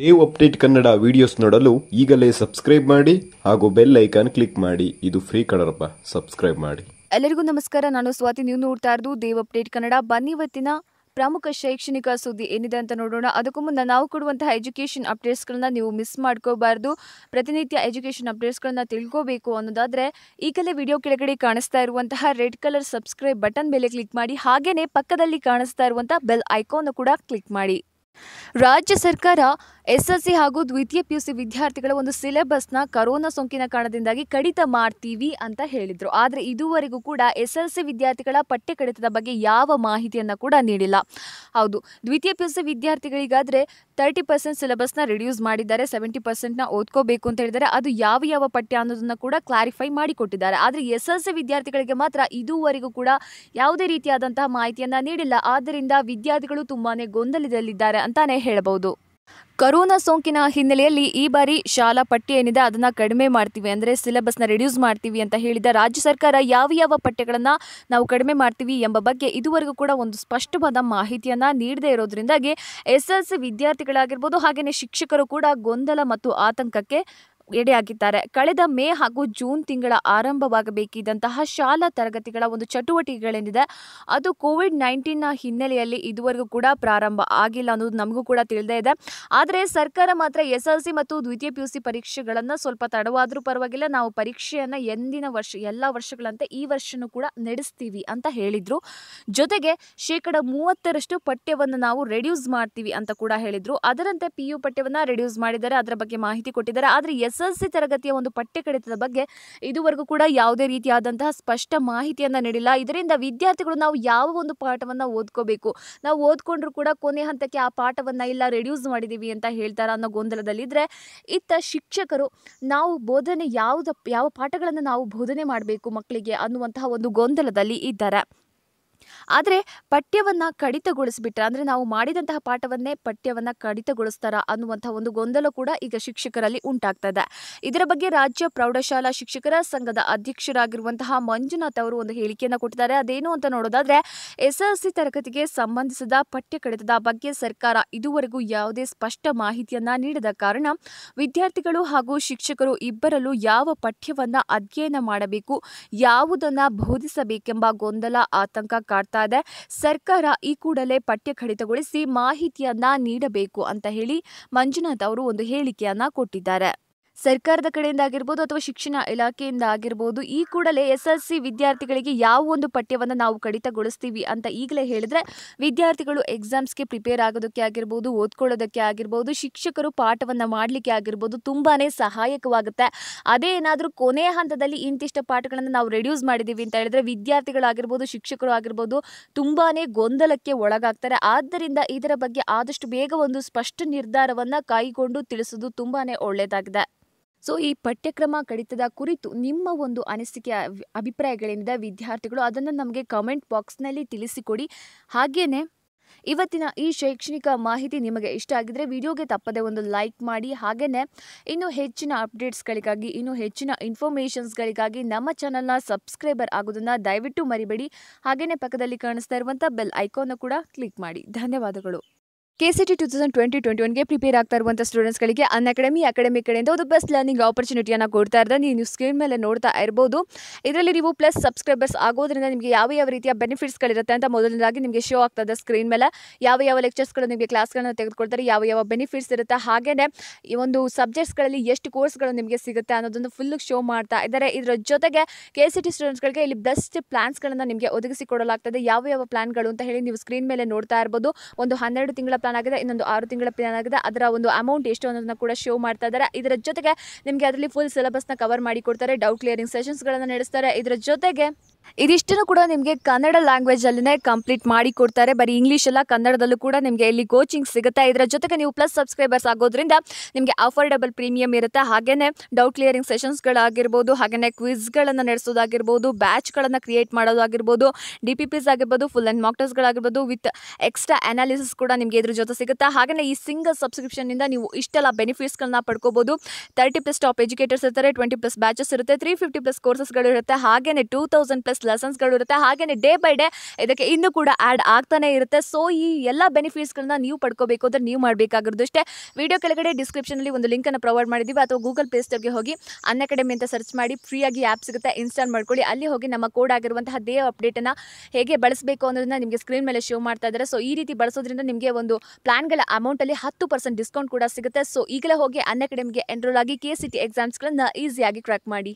Dev update Kannada videos ನೋಡಲು ಈಗಲೇ subscribe ಮಾಡಿ ಹಾಗೂ ಬೆಲ್ ಐಕಾನ್ ಕ್ಲಿಕ್ ಮಾಡಿ ಇದು ಫ್ರೀ ಕಡರಪ್ಪ ಸಬ್ಸ್ಕ್ರೈಬ್ ಮಾಡಿ ಎಲ್ಲರಿಗೂ ನಮಸ್ಕಾರ ನಾನು ಸ್ವಾತಿ ನೀವು ನೋಡ್ತಾ ಇರೋದು ದೇವ್ ಅಪ್ಡೇಟ್ ಕನ್ನಡ ಬನ್ನಿ ಇವತ್ತಿನ ಪ್ರಮುಖ ಶೈಕ್ಷಣಿಕ ಸುದ್ದಿ ಏನಿದೆ ಅಂತ ನೋಡೋಣ ಅದಕ್ಕೂ ಮುನ್ನ ನಾವು ಕೊಡುವಂತಹ ಎಜುಕೇಷನ್ ಅಪ್ಡೇಟ್ಸ್ಗಳನ್ನ ನೀವು ಮಿಸ್ ಮಾಡ್ಕೋಬಾರ್ದು ಪ್ರತಿನಿತ್ಯ ಎಜುಕೇಷನ್ ಅಪ್ಡೇಟ್ಸ್ಗಳನ್ನ ತಿಳ್ಕೋಬೇಕು ಅನ್ನೋದಾದರೆ ಈಗಲೇ ವಿಡಿಯೋ ಕೆಳಗಡೆ ಕಾಣಿಸ್ತಾ ಇರುವಂತಹ ರೆಡ್ ಕಲರ್ ಸಬ್ಸ್ಕ್ರೈಬ್ ಬಟನ್ ಮೇಲೆ ಕ್ಲಿಕ್ ಮಾಡಿ ಹಾಗೆಯೇ ಪಕ್ಕದಲ್ಲಿ ಕಾಣಿಸ್ತಾ ಇರುವಂತಹ ಬೆಲ್ ಐಕಾನ್ ಕೂಡ ಕ್ಲಿಕ್ ಮಾಡಿ ರಾಜ್ಯ ಸರ್ಕಾರ ಎಸ್ಎಸ್ಸಿ ಹಾಗೂ ದ್ವಿತೀಯ ಪಿ ಯು ಸಿ ವಿದ್ಯಾರ್ಥಿಗಳ ಒಂದು ಸಿಲೆಬಸ್ನ ಕರೋನಾ ಸೋಂಕಿನ ಕಾರಣದಿಂದಾಗಿ ಕಡಿತ ಮಾಡ್ತೀವಿ ಅಂತ ಹೇಳಿದರು ಆದರೆ ಇದುವರೆಗೂ ಕೂಡ ಎಸ್ ಎಲ್ ಸಿ ವಿದ್ಯಾರ್ಥಿಗಳ ಪಠ್ಯ ಕಡಿತದ ಬಗ್ಗೆ ಯಾವ ಮಾಹಿತಿಯನ್ನು ಕೂಡ ನೀಡಿಲ್ಲ ಹೌದು ದ್ವಿತೀಯ ಪಿ ಯು ಸಿ ವಿದ್ಯಾರ್ಥಿಗಳಿಗಾದರೆ ತರ್ಟಿ ಪರ್ಸೆಂಟ್ ಸಿಲೆಬಸ್ನ ರಿಡ್ಯೂಸ್ ಮಾಡಿದ್ದಾರೆ ಸೆವೆಂಟಿ ಪರ್ಸೆಂಟ್ನ ಓದ್ಕೋಬೇಕು ಅಂತ ಹೇಳಿದರೆ ಅದು ಯಾವ ಯಾವ ಪಠ್ಯ ಅನ್ನೋದನ್ನು ಕೂಡ ಕ್ಲಾರಿಫೈ ಮಾಡಿಕೊಟ್ಟಿದ್ದಾರೆ ಆದರೆ ಎಸ್ ಎಲ್ ಸಿ ವಿದ್ಯಾರ್ಥಿಗಳಿಗೆ ಮಾತ್ರ ಇದುವರೆಗೂ ಕೂಡ ಯಾವುದೇ ರೀತಿಯಾದಂತಹ ಮಾಹಿತಿಯನ್ನು ನೀಡಿಲ್ಲ ಆದ್ದರಿಂದ ವಿದ್ಯಾರ್ಥಿಗಳು ತುಂಬಾ ಗೊಂದಲದಲ್ಲಿದ್ದಾರೆ ಅಂತಾನೆ ಹೇಳಬಹುದು ಕೊರೋನಾ ಸೋಂಕಿನ ಹಿನ್ನೆಲೆಯಲ್ಲಿ ಈ ಬಾರಿ ಶಾಲಾ ಪಠ್ಯ ಏನಿದೆ ಅದನ್ನ ಕಡಿಮೆ ಮಾಡ್ತೀವಿ ಅಂದರೆ ಸಿಲೆಬಸ್ನ ರಿಡ್ಯೂಸ್ ಮಾಡ್ತೀವಿ ಅಂತ ಹೇಳಿದ ರಾಜ್ಯ ಸರ್ಕಾರ ಯಾವ ಯಾವ ಪಠ್ಯಗಳನ್ನು ನಾವು ಕಡಿಮೆ ಮಾಡ್ತೀವಿ ಎಂಬ ಬಗ್ಗೆ ಇದುವರೆಗೂ ಕೂಡ ಒಂದು ಸ್ಪಷ್ಟವಾದ ಮಾಹಿತಿಯನ್ನ ನೀಡದೇ ಇರೋದ್ರಿಂದಾಗಿ ಎಸ್ ಎಲ್ ಸಿ ವಿದ್ಯಾರ್ಥಿಗಳಾಗಿರ್ಬೋದು ಹಾಗೆಯೇ ಶಿಕ್ಷಕರು ಕೂಡ ಗೊಂದಲ ಮತ್ತು ಆತಂಕಕ್ಕೆ ಎಡೆಯಾಗಿದ್ದಾರೆ ಕಳೆದ ಮೇ ಹಾಗೂ ಜೂನ್ ತಿಂಗಳ ಆರಂಭವಾಗಬೇಕಿದ್ದಂತಹ ಶಾಲಾ ತರಗತಿಗಳ ಒಂದು ಚಟುವಟಿಕೆಗಳೇನಿದೆ ಅದು ಕೋವಿಡ್ ನೈನ್ಟೀನ್ನ ಹಿನ್ನೆಲೆಯಲ್ಲಿ ಇದುವರೆಗೂ ಕೂಡ ಪ್ರಾರಂಭ ಆಗಿಲ್ಲ ಅನ್ನೋದು ನಮಗೂ ಕೂಡ ತಿಳಿದೇ ಇದೆ ಆದರೆ ಸರ್ಕಾರ ಮಾತ್ರ ಎಸ್ ಎಲ್ ಸಿ ಮತ್ತು ದ್ವಿತೀಯ ಪಿ ಯು ಸಿ ಪರೀಕ್ಷೆಗಳನ್ನು ಸ್ವಲ್ಪ ತಡವಾದರೂ ಪರವಾಗಿಲ್ಲ ನಾವು ಪರೀಕ್ಷೆಯನ್ನು ಎಂದಿನ ವರ್ಷ ಎಲ್ಲ ವರ್ಷಗಳಂತೆ ಈ ವರ್ಷನೂ ಕೂಡ ನಡೆಸ್ತೀವಿ ಅಂತ ಹೇಳಿದರು ಜೊತೆಗೆ ಶೇಕಡ ಮೂವತ್ತರಷ್ಟು ಪಠ್ಯವನ್ನು ನಾವು ರೆಡ್ಯೂಸ್ ಮಾಡ್ತೀವಿ ಅಂತ ಕೂಡ ಹೇಳಿದರು ಅದರಂತೆ ಪಿ ಯು ಪಠ್ಯವನ್ನು ರೆಡ್ಯೂಸ್ ಮಾಡಿದ್ದಾರೆ ಅದರ ಬಗ್ಗೆ ಮಾಹಿತಿ ಕೊಟ್ಟಿದ್ದಾರೆ ಆದರೆ ಎಸ್ ಎಸ್ ತರಗತಿಯ ಒಂದು ಪಠ್ಯ ಕಡಿತದ ಬಗ್ಗೆ ಇದುವರೆಗೂ ಕೂಡ ಯಾವುದೇ ರೀತಿಯಾದಂತಹ ಸ್ಪಷ್ಟ ಮಾಹಿತಿಯನ್ನು ನೀಡಿಲ್ಲ ಇದರಿಂದ ವಿದ್ಯಾರ್ಥಿಗಳು ನಾವು ಯಾವ ಒಂದು ಪಾಠವನ್ನು ಓದ್ಕೋಬೇಕು ನಾವು ಓದ್ಕೊಂಡ್ರೂ ಕೂಡ ಕೊನೆ ಹಂತಕ್ಕೆ ಆ ಪಾಠವನ್ನು ಇಲ್ಲ ರೆಡ್ಯೂಸ್ ಮಾಡಿದ್ದೀವಿ ಅಂತ ಹೇಳ್ತಾರೆ ಅನ್ನೋ ಗೊಂದಲದಲ್ಲಿದ್ದರೆ ಇತ್ತ ಶಿಕ್ಷಕರು ನಾವು ಬೋಧನೆ ಯಾವುದ ಯಾವ ಪಾಠಗಳನ್ನು ನಾವು ಬೋಧನೆ ಮಾಡಬೇಕು ಮಕ್ಕಳಿಗೆ ಅನ್ನುವಂತಹ ಒಂದು ಗೊಂದಲದಲ್ಲಿ ಇದ್ದಾರೆ ಆದರೆ ಪಠ್ಯವನ್ನು ಕಡಿತಗೊಳಿಸ್ಬಿಟ್ರೆ ಅಂದರೆ ನಾವು ಮಾಡಿದಂತಹ ಪಾಠವನ್ನೇ ಪಠ್ಯವನ್ನು ಕಡಿತಗೊಳಿಸ್ತಾರ ಅನ್ನುವಂಥ ಒಂದು ಗೊಂದಲ ಕೂಡ ಈಗ ಶಿಕ್ಷಕರಲ್ಲಿ ಉಂಟಾಗ್ತದೆ ಇದರ ಬಗ್ಗೆ ರಾಜ್ಯ ಪ್ರೌಢಶಾಲಾ ಶಿಕ್ಷಕರ ಸಂಘದ ಅಧ್ಯಕ್ಷರಾಗಿರುವಂತಹ ಮಂಜುನಾಥ್ ಅವರು ಒಂದು ಹೇಳಿಕೆಯನ್ನು ಕೊಟ್ಟಿದ್ದಾರೆ ಅದೇನು ಅಂತ ನೋಡೋದಾದರೆ ಎಸ್ ಎಲ್ ಸಿ ತರಗತಿಗೆ ಸಂಬಂಧಿಸಿದ ಪಠ್ಯ ಕಡಿತದ ಬಗ್ಗೆ ಸರ್ಕಾರ ಇದುವರೆಗೂ ಯಾವುದೇ ಸ್ಪಷ್ಟ ಮಾಹಿತಿಯನ್ನು ನೀಡದ ಕಾರಣ ವಿದ್ಯಾರ್ಥಿಗಳು ಹಾಗೂ ಶಿಕ್ಷಕರು ಇಬ್ಬರಲ್ಲೂ ಯಾವ ಪಠ್ಯವನ್ನು ಅಧ್ಯಯನ ಮಾಡಬೇಕು ಯಾವುದನ್ನು ಬೋಧಿಸಬೇಕೆಂಬ ಗೊಂದಲ ಆತಂಕ ಕಾಡ್ತಾ ಇದೆ ಸರ್ಕಾರ ಈ ಕೂಡಲೇ ಪಠ್ಯ ಕಡಿತಗೊಳಿಸಿ ಮಾಹಿತಿಯನ್ನ ನೀಡಬೇಕು ಅಂತ ಹೇಳಿ ಮಂಜುನಾಥ್ ಅವರು ಒಂದು ಹೇಳಿಕೆಯನ್ನ ಕೊಟ್ಟಿದ್ದಾರೆ ಸರ್ಕಾರದ ಕಡೆಯಿಂದ ಆಗಿರ್ಬೋದು ಅಥವಾ ಶಿಕ್ಷಣ ಇಲಾಖೆಯಿಂದ ಆಗಿರ್ಬೋದು ಈ ಕೂಡಲೇ ಎಸ್ ಎಲ್ ಸಿ ವಿದ್ಯಾರ್ಥಿಗಳಿಗೆ ಯಾವ ಒಂದು ಪಠ್ಯವನ್ನು ನಾವು ಕಡಿತಗೊಳಿಸ್ತೀವಿ ಅಂತ ಈಗಲೇ ಹೇಳಿದ್ರೆ ವಿದ್ಯಾರ್ಥಿಗಳು ಎಕ್ಸಾಮ್ಸ್ಗೆ ಪ್ರಿಪೇರ್ ಆಗೋದಕ್ಕೆ ಆಗಿರ್ಬೋದು ಓದ್ಕೊಳ್ಳೋದಕ್ಕೆ ಆಗಿರ್ಬೋದು ಶಿಕ್ಷಕರು ಪಾಠವನ್ನು ಮಾಡಲಿಕ್ಕೆ ಆಗಿರ್ಬೋದು ತುಂಬಾ ಸಹಾಯಕವಾಗುತ್ತೆ ಅದೇ ಏನಾದರೂ ಕೊನೆಯ ಹಂತದಲ್ಲಿ ಇಂತಿಷ್ಟ ಪಾಠಗಳನ್ನು ನಾವು ರೆಡ್ಯೂಸ್ ಮಾಡಿದ್ದೀವಿ ಅಂತ ಹೇಳಿದ್ರೆ ವಿದ್ಯಾರ್ಥಿಗಳಾಗಿರ್ಬೋದು ಶಿಕ್ಷಕರು ಆಗಿರ್ಬೋದು ತುಂಬಾ ಗೊಂದಲಕ್ಕೆ ಒಳಗಾಗ್ತಾರೆ ಆದ್ದರಿಂದ ಇದರ ಬಗ್ಗೆ ಆದಷ್ಟು ಬೇಗ ಒಂದು ಸ್ಪಷ್ಟ ನಿರ್ಧಾರವನ್ನು ಕೈಗೊಂಡು ತಿಳಿಸೋದು ತುಂಬಾ ಒಳ್ಳೆಯದಾಗಿದೆ ಸೊ ಈ ಪಠ್ಯಕ್ರಮ ಕಡಿತದ ಕುರಿತು ನಿಮ್ಮ ಒಂದು ಅನಿಸಿಕೆ ಅಭಿಪ್ರಾಯಗಳಿಂದ ವಿದ್ಯಾರ್ಥಿಗಳು ಅದನ್ನು ನಮಗೆ ಕಮೆಂಟ್ ಬಾಕ್ಸ್ನಲ್ಲಿ ತಿಳಿಸಿಕೊಡಿ ಹಾಗೆಯೇ ಇವತ್ತಿನ ಈ ಶೈಕ್ಷಣಿಕ ಮಾಹಿತಿ ನಿಮಗೆ ಇಷ್ಟ ಆಗಿದರೆ ವಿಡಿಯೋಗೆ ತಪ್ಪದೆ ಒಂದು ಲೈಕ್ ಮಾಡಿ ಹಾಗೆಯೇ ಇನ್ನೂ ಹೆಚ್ಚಿನ ಅಪ್ಡೇಟ್ಸ್ಗಳಿಗಾಗಿ ಇನ್ನೂ ಹೆಚ್ಚಿನ ಇನ್ಫಾರ್ಮೇಷನ್ಸ್ಗಳಿಗಾಗಿ ನಮ್ಮ ಚಾನಲ್ನ ಸಬ್ಸ್ಕ್ರೈಬರ್ ಆಗೋದನ್ನು ದಯವಿಟ್ಟು ಮರಿಬೇಡಿ ಹಾಗೆಯೇ ಪಕ್ಕದಲ್ಲಿ ಕಾಣಿಸ್ತಾ ಇರುವಂಥ ಬೆಲ್ ಐಕಾನ್ನು ಕೂಡ ಕ್ಲಿಕ್ ಮಾಡಿ ಧನ್ಯವಾದಗಳು T two thousand twenty twenty ಒನ್ಗೆ ಪ್ರಿಪೇರ್ ಆಗ್ತಾ ಇರುವಂಥ ಸ್ಟೂಡೆಂಟ್ಸ್ಗಳಿಗೆ ಅನ್ ಅಕಾಡೆಮಿ ಅಕಾಡೆಮಿ ಕಡೆಯಿಂದ ಒಂದು ಬೆಸ್ಟ್ ಲರ್ನಿಂಗ್ ಆಪರ್ಚುನಿಟಿಯನ್ನು ಕೊಡ್ತಾ ಇದ್ದಾರೆ ನೀವು ಸ್ಕ್ರೀನ್ ಮೇಲೆ ನೋಡ್ತಾ ಇರ್ಬೋದು ಇದರಲ್ಲಿ ನೀವು ಪ್ಲಸ್ ಸಬ್ಸ್ಕ್ರೈಬರ್ಸ್ ಆಗೋದ್ರಿಂದ ನಿಮಗೆ ಯಾವ ಯಾವ ರೀತಿಯ ಬೆನಿಫಿಟ್ಸ್ಗಳಿರುತ್ತೆ ಅಂತ ಮೊದಲನೇದಾಗಿ ನಿಮಗೆ ಶೋ ಆಗ್ತದೆ ಸ್ಕ್ರೀನ್ ಮೇಲೆ ಯಾವ ಯಾವ ಲೆಕ್ಚರ್ಸ್ಗಳು ನಿಮಗೆ ಕ್ಲಾಸ್ಗಳನ್ನು ತೆಗೆದುಕೊಳ್ತಾರೆ ಯಾವ ಯಾವ ಬೆನಿಫಿಟ್ಸ್ ಇರುತ್ತೆ ಹಾಗೆಯೇ ಈ ಒಂದು ಸಬ್ಜೆಕ್ಟ್ಸ್ಗಳಲ್ಲಿ ಎಷ್ಟು ಕೋರ್ಸ್ಗಳು ನಿಮಗೆ ಸಿಗುತ್ತೆ ಅನ್ನೋದನ್ನು ಫುಲ್ ಶೋ ಮಾಡ್ತಾ ಇದ್ದಾರೆ ಇದರ ಜೊತೆಗೆ ಕೆ ಸಿ ಟಿ ಸ್ಟೂಡೆಂಟ್ಸ್ಗಳಿಗೆ ಇಲ್ಲಿ ಬೆಸ್ಟ್ ಪ್ಲಾನ್ಸ್ಗಳನ್ನು ನಿಮಗೆ ಒದಗಿಸಿಕೊಡಲಾಗ್ತದೆ ಯಾವ ಯಾವ ಪ್ಲಾನ್ಗಳು ಅಂತ ಹೇಳಿ ನೀವು ಸ್ಕ್ರೀನ್ ಮೇಲೆ ನೋಡ್ತಾ ಇರ್ಬೋದು ಒಂದು ಹನ್ನೆರಡು ತಿಂಗಳ ಪ್ಲಾನ್ ಆಗಿದೆ ಇನ್ನೊಂದು ಆರು ತಿಂಗಳ ಪ್ಲಾನ್ ಆಗಿದೆ ಅದರ ಒಂದು ಅಮೌಂಟ್ ಎಷ್ಟು ಅನ್ನೋದನ್ನ ಕೂಡ ಶೋ ಮಾಡ್ತಾ ಇದ್ದಾರೆ ಇದರ ಜೊತೆಗೆ ನಿಮಗೆ ಅದರಲ್ಲಿ ಫುಲ್ ಸಿಲೆಬಸ್ನ ಕವರ್ ಮಾಡಿ ಕೊಡ್ತಾರೆ ಡೌಟ್ ಕ್ಲಿಯರಿಂಗ್ ಸೆಷನ್ಸ್ಗಳನ್ನು ನಡೆಸ್ತಾರೆ ಇದರ ಜೊತೆಗೆ ಇದಿಷ್ಟನ್ನು ಕೂಡ ನಿಮಗೆ ಕನ್ನಡ ಲ್ಯಾಂಗ್ವೇಜ್ ಅಲ್ಲಿನೇ ಕಂಪ್ಲೀಟ್ ಮಾಡಿ ಕೊಡ್ತಾರೆ ಬರೀ ಇಂಗ್ಲೀಷ್ ಎಲ್ಲ ಕನ್ನಡದಲ್ಲೂ ಕೂಡ ನಿಮಗೆ ಇಲ್ಲಿ ಕೋಚಿಂಗ್ ಸಿಗುತ್ತೆ ಇದರ ಜೊತೆಗೆ ನೀವು ಪ್ಲಸ್ ಸಬ್ಸ್ಕ್ರೈಬರ್ಸ್ ಆಗೋದ್ರಿಂದ ನಿಮಗೆ ಅಫೋರ್ಡಬಲ್ ಪ್ರೀಮಿಯಂ ಇರುತ್ತೆ ಹಾಗೆಯೇ ಡೌಟ್ ಕ್ಲಿಯರಿಂಗ್ ಸೆಷನ್ಸ್ಗಳಾಗಿರ್ಬೋದು ಹಾಗೆಯೇ ಕ್ವಿಜ್ಗಳನ್ನು ನಡೆಸೋದಾಗಿರ್ಬೋದು ಬ್ಯಾಚ್ಗಳನ್ನು ಕ್ರಿಯೇಟ್ ಮಾಡೋದಾಗಿರ್ಬೋದು ಡಿ ಪಿ ಪಿಸ್ ಆಗಿರ್ಬೋದು ಫುಲ್ ಆ್ಯಂಡ್ ಮಾಕ್ಟರ್ಸ್ಗಳಾಗಿರ್ಬೋದು ವಿತ್ ಎಕ್ಸ್ಟ್ರಾ ಅನಾಲಿಸಿಸ್ ಕೂಡ ನಿಮಗೆ ಇದ್ರ ಜೊತೆ ಸಿಗುತ್ತೆ ಹಾಗೆಯೇ ಈ ಸಿಂಗಲ್ ಸಬ್ಸ್ಕ್ರಿಪ್ಷನ್ನಿಂದ ನೀವು ಇಷ್ಟೆಲ್ಲ ಬೆನಿಫಿಟ್ಸ್ಗಳನ್ನ ಪಡ್ಕೋಬೋದು ತರ್ಟಿ ಪ್ಲಸ್ ಟಾಪ್ ಎಜುಕೇಟರ್ಸ್ ಇರ್ತಾರೆ ಟ್ವೆಂಟಿ ಪ್ಲಸ್ ಬ್ಯಾಚಸ್ ಇರುತ್ತೆ ತ್ರೀ ಫಿಫ್ಟಿ ಪ್ಲಸ್ ಕೋರ್ಸಸ್ಗಳು ಇರುತ್ತೆ ಹಾಗೆಯೇ ಟೂ ತೌಸಂಡ್ ಪ್ಲಸ್ ಪ್ಲಸ್ ಲೆಸನ್ಸ್ಗಳು ಇರುತ್ತೆ ಹಾಗೆಯೇ ಡೇ ಬೈ ಡೇ ಇದಕ್ಕೆ ಇನ್ನೂ ಕೂಡ ಆ್ಯಡ್ ಆಗ್ತಾನೆ ಇರುತ್ತೆ ಸೊ ಈ ಎಲ್ಲ ಬೆನಿಫಿಟ್ಸ್ಗಳನ್ನ ನೀವು ಪಡ್ಕೋಬೇಕು ಅಂದರೆ ನೀವು ಮಾಡಬೇಕಾಗಿರೋದು ಅಷ್ಟೇ ವಿಡಿಯೋ ಕೆಳಗಡೆ ಡಿಸ್ಕ್ರಿಪ್ಷನಲ್ಲಿ ಒಂದು ಲಿಂಕನ್ನು ಪ್ರೊವೈಡ್ ಮಾಡಿದ್ದೀವಿ ಅಥವಾ ಗೂಗಲ್ ಪ್ಲೇ ಸ್ಟೋರ್ಗೆ ಹೋಗಿ ಅನ್ಅಕಾಡೆಮಿ ಅಂತ ಸರ್ಚ್ ಮಾಡಿ ಫ್ರೀಯಾಗಿ ಆ್ಯಪ್ ಸಿಗುತ್ತೆ ಇನ್ಸ್ಟಾಲ್ ಮಾಡ್ಕೊಳ್ಳಿ ಅಲ್ಲಿ ಹೋಗಿ ನಮ್ಮ ಕೋಡ್ ಆಗಿರುವಂತಹ ದೇಹ ಅಪ್ಡೇಟನ್ನು ಹೇಗೆ ಬಳಸಬೇಕು ಅನ್ನೋದನ್ನ ನಿಮಗೆ ಸ್ಕ್ರೀನ್ ಮೇಲೆ ಶೋ ಮಾಡ್ತಾ ಇದ್ದಾರೆ ಸೊ ಈ ರೀತಿ ಬಳಸೋದ್ರಿಂದ ನಿಮಗೆ ಒಂದು ಪ್ಲಾನ್ಗಳ ಅಮೌಂಟಲ್ಲಿ ಹತ್ತು ಪರ್ಸೆಂಟ್ ಡಿಸ್ಕೌಂಟ್ ಕೂಡ ಸಿಗುತ್ತೆ ಸೊ ಈಗಲೇ ಹೋಗಿ ಅನ್ ಅಕಡೆಮಿಗೆ ಎನ್ರೋಲ್ ಆಗಿ ಕೆ ಸಿ ಟಿ ಎಕ್ಸಾಮ್ಸ್ಗಳನ್ನ ಈಸಿಯಾಗಿ ಕ್ರ್ಯಾಕ್ ಮಾಡಿ